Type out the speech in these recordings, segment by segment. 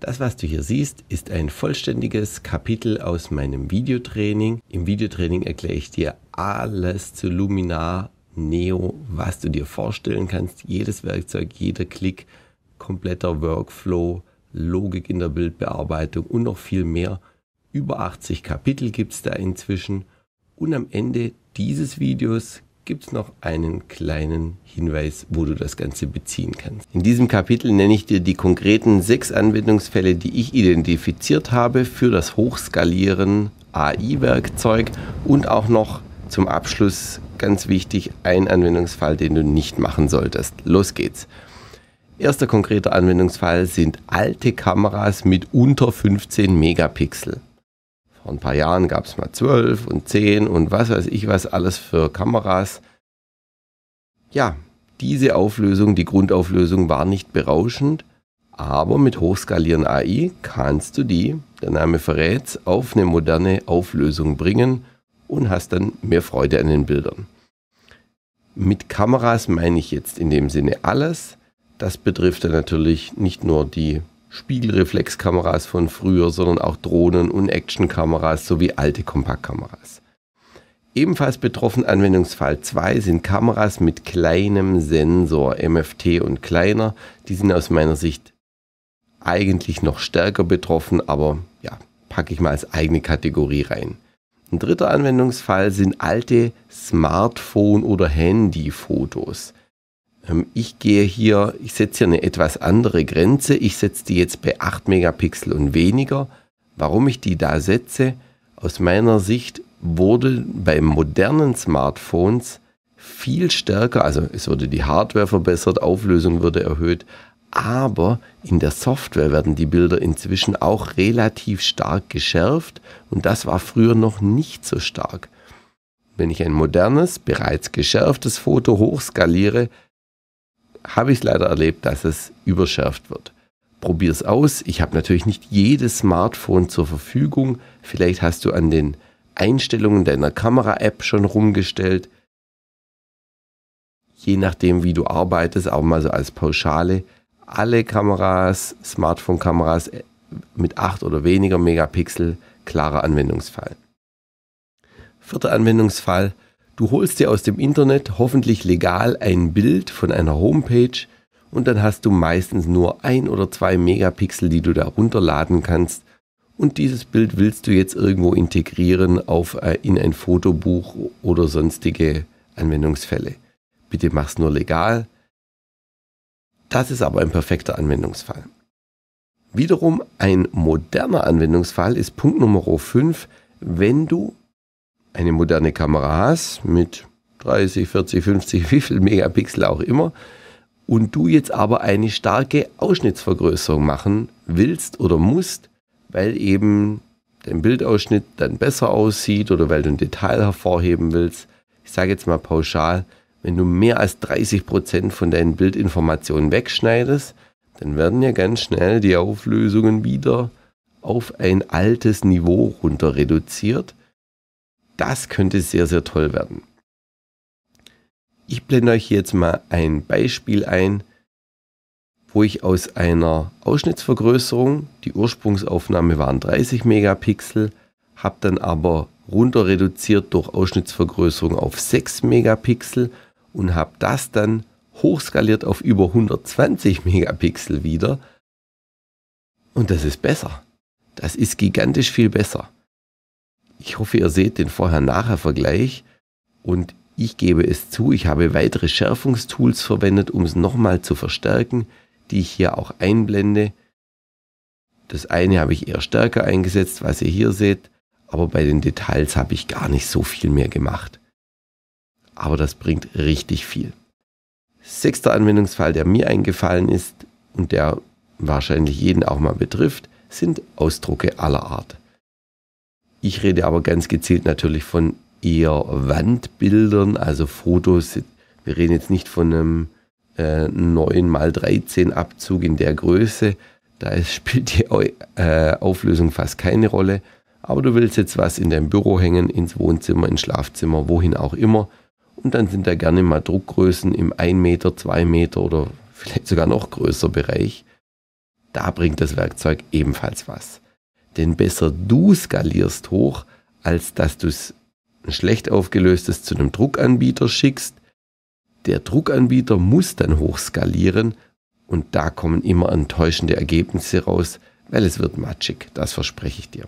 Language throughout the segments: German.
Das, was du hier siehst, ist ein vollständiges Kapitel aus meinem Videotraining. Im Videotraining erkläre ich dir alles zu Luminar Neo, was du dir vorstellen kannst. Jedes Werkzeug, jeder Klick, kompletter Workflow, Logik in der Bildbearbeitung und noch viel mehr. Über 80 Kapitel gibt es da inzwischen. Und am Ende dieses Videos gibt es noch einen kleinen Hinweis, wo du das Ganze beziehen kannst. In diesem Kapitel nenne ich dir die konkreten sechs Anwendungsfälle, die ich identifiziert habe für das Hochskalieren AI-Werkzeug und auch noch zum Abschluss ganz wichtig ein Anwendungsfall, den du nicht machen solltest. Los geht's. Erster konkreter Anwendungsfall sind alte Kameras mit unter 15 Megapixel. Vor ein paar Jahren gab es mal 12 und 10 und was weiß ich was alles für Kameras. Ja, diese Auflösung, die Grundauflösung war nicht berauschend, aber mit hochskalieren AI kannst du die, der Name verrät's, auf eine moderne Auflösung bringen und hast dann mehr Freude an den Bildern. Mit Kameras meine ich jetzt in dem Sinne alles. Das betrifft dann natürlich nicht nur die Spiegelreflexkameras von früher, sondern auch Drohnen und Actionkameras sowie alte Kompaktkameras. Ebenfalls betroffen Anwendungsfall 2 sind Kameras mit kleinem Sensor, MFT und kleiner. Die sind aus meiner Sicht eigentlich noch stärker betroffen, aber ja, packe ich mal als eigene Kategorie rein. Ein dritter Anwendungsfall sind alte Smartphone- oder Handyfotos ich gehe hier, ich setze hier eine etwas andere Grenze. Ich setze die jetzt bei 8 Megapixel und weniger. Warum ich die da setze? Aus meiner Sicht wurde bei modernen Smartphones viel stärker, also es wurde die Hardware verbessert, Auflösung wurde erhöht, aber in der Software werden die Bilder inzwischen auch relativ stark geschärft und das war früher noch nicht so stark. Wenn ich ein modernes, bereits geschärftes Foto hochskaliere, habe ich es leider erlebt, dass es überschärft wird. Probier es aus. Ich habe natürlich nicht jedes Smartphone zur Verfügung. Vielleicht hast du an den Einstellungen deiner Kamera-App schon rumgestellt. Je nachdem, wie du arbeitest, auch mal so als Pauschale, alle Kameras, Smartphone-Kameras äh, mit 8 oder weniger Megapixel, klarer Anwendungsfall. Vierter Anwendungsfall, Du holst dir aus dem Internet hoffentlich legal ein Bild von einer Homepage und dann hast du meistens nur ein oder zwei Megapixel, die du da runterladen kannst. Und dieses Bild willst du jetzt irgendwo integrieren auf, äh, in ein Fotobuch oder sonstige Anwendungsfälle. Bitte mach's nur legal. Das ist aber ein perfekter Anwendungsfall. Wiederum ein moderner Anwendungsfall ist Punkt Nummer 5, wenn du eine moderne Kamera hast mit 30, 40, 50, wie viel Megapixel auch immer, und du jetzt aber eine starke Ausschnittsvergrößerung machen willst oder musst, weil eben dein Bildausschnitt dann besser aussieht oder weil du ein Detail hervorheben willst. Ich sage jetzt mal pauschal, wenn du mehr als 30% Prozent von deinen Bildinformationen wegschneidest, dann werden ja ganz schnell die Auflösungen wieder auf ein altes Niveau runter reduziert das könnte sehr, sehr toll werden. Ich blende euch jetzt mal ein Beispiel ein, wo ich aus einer Ausschnittsvergrößerung, die Ursprungsaufnahme waren 30 Megapixel, habe dann aber runter reduziert durch Ausschnittsvergrößerung auf 6 Megapixel und habe das dann hochskaliert auf über 120 Megapixel wieder. Und das ist besser. Das ist gigantisch viel besser. Ich hoffe, ihr seht den Vorher-Nachher-Vergleich und ich gebe es zu, ich habe weitere Schärfungstools verwendet, um es nochmal zu verstärken, die ich hier auch einblende. Das eine habe ich eher stärker eingesetzt, was ihr hier seht, aber bei den Details habe ich gar nicht so viel mehr gemacht. Aber das bringt richtig viel. Sechster Anwendungsfall, der mir eingefallen ist und der wahrscheinlich jeden auch mal betrifft, sind Ausdrucke aller Art. Ich rede aber ganz gezielt natürlich von eher Wandbildern, also Fotos. Wir reden jetzt nicht von einem äh, 9x13 Abzug in der Größe. Da spielt die äh, Auflösung fast keine Rolle. Aber du willst jetzt was in deinem Büro hängen, ins Wohnzimmer, ins Schlafzimmer, wohin auch immer. Und dann sind da gerne mal Druckgrößen im 1 Meter, 2 Meter oder vielleicht sogar noch größer Bereich. Da bringt das Werkzeug ebenfalls was denn besser du skalierst hoch, als dass du ein schlecht aufgelöstes zu einem Druckanbieter schickst. Der Druckanbieter muss dann hoch skalieren und da kommen immer enttäuschende Ergebnisse raus, weil es wird matschig, das verspreche ich dir.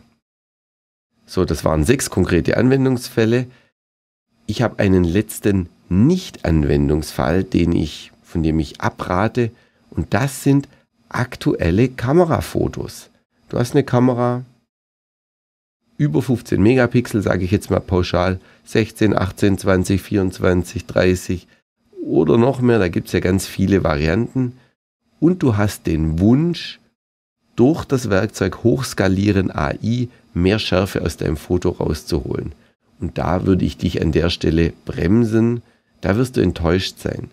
So, das waren sechs konkrete Anwendungsfälle. Ich habe einen letzten Nicht-Anwendungsfall, den ich, von dem ich abrate, und das sind aktuelle Kamerafotos. Du hast eine Kamera über 15 Megapixel, sage ich jetzt mal pauschal, 16, 18, 20, 24, 30 oder noch mehr, da gibt es ja ganz viele Varianten. Und du hast den Wunsch, durch das Werkzeug Hochskalieren AI mehr Schärfe aus deinem Foto rauszuholen. Und da würde ich dich an der Stelle bremsen, da wirst du enttäuscht sein.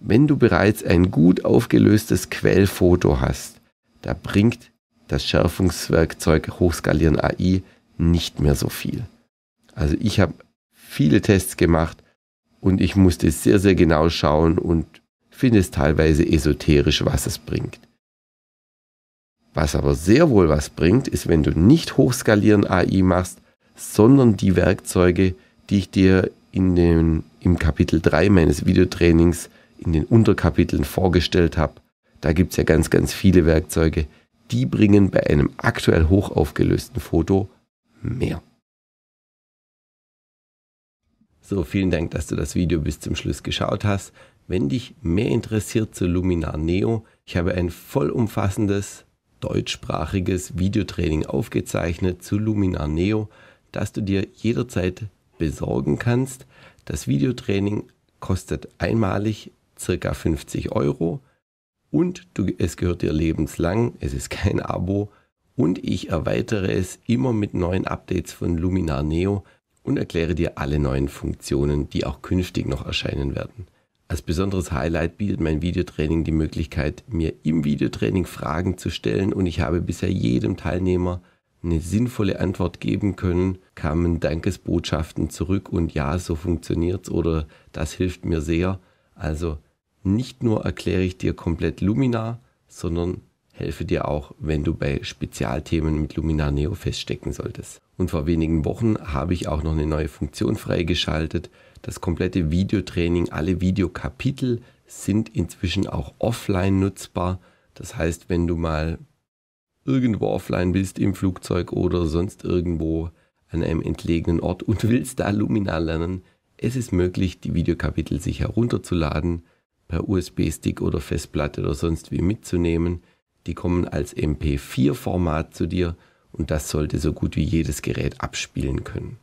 Wenn du bereits ein gut aufgelöstes Quellfoto hast, da bringt das Schärfungswerkzeug Hochskalieren AI nicht mehr so viel. Also ich habe viele Tests gemacht und ich musste sehr, sehr genau schauen und finde es teilweise esoterisch, was es bringt. Was aber sehr wohl was bringt, ist, wenn du nicht Hochskalieren AI machst, sondern die Werkzeuge, die ich dir in den, im Kapitel 3 meines Videotrainings in den Unterkapiteln vorgestellt habe. Da gibt es ja ganz, ganz viele Werkzeuge, die bringen bei einem aktuell hochaufgelösten Foto mehr. So, vielen Dank, dass du das Video bis zum Schluss geschaut hast. Wenn dich mehr interessiert zu Luminar Neo, ich habe ein vollumfassendes deutschsprachiges Videotraining aufgezeichnet zu Luminar Neo, das du dir jederzeit besorgen kannst. Das Videotraining kostet einmalig ca. 50 Euro und du, es gehört dir lebenslang, es ist kein Abo und ich erweitere es immer mit neuen Updates von Luminar Neo und erkläre dir alle neuen Funktionen, die auch künftig noch erscheinen werden. Als besonderes Highlight bietet mein Videotraining die Möglichkeit, mir im Videotraining Fragen zu stellen und ich habe bisher jedem Teilnehmer eine sinnvolle Antwort geben können, kamen Dankesbotschaften zurück und ja, so funktioniert's oder das hilft mir sehr. Also nicht nur erkläre ich dir komplett Luminar, sondern helfe dir auch, wenn du bei Spezialthemen mit Luminar Neo feststecken solltest. Und vor wenigen Wochen habe ich auch noch eine neue Funktion freigeschaltet. Das komplette Videotraining, alle Videokapitel sind inzwischen auch offline nutzbar. Das heißt, wenn du mal irgendwo offline bist, im Flugzeug oder sonst irgendwo an einem entlegenen Ort und willst da Luminar lernen, es ist möglich, die Videokapitel sich herunterzuladen per USB-Stick oder Festplatte oder sonst wie mitzunehmen. Die kommen als MP4-Format zu dir und das sollte so gut wie jedes Gerät abspielen können.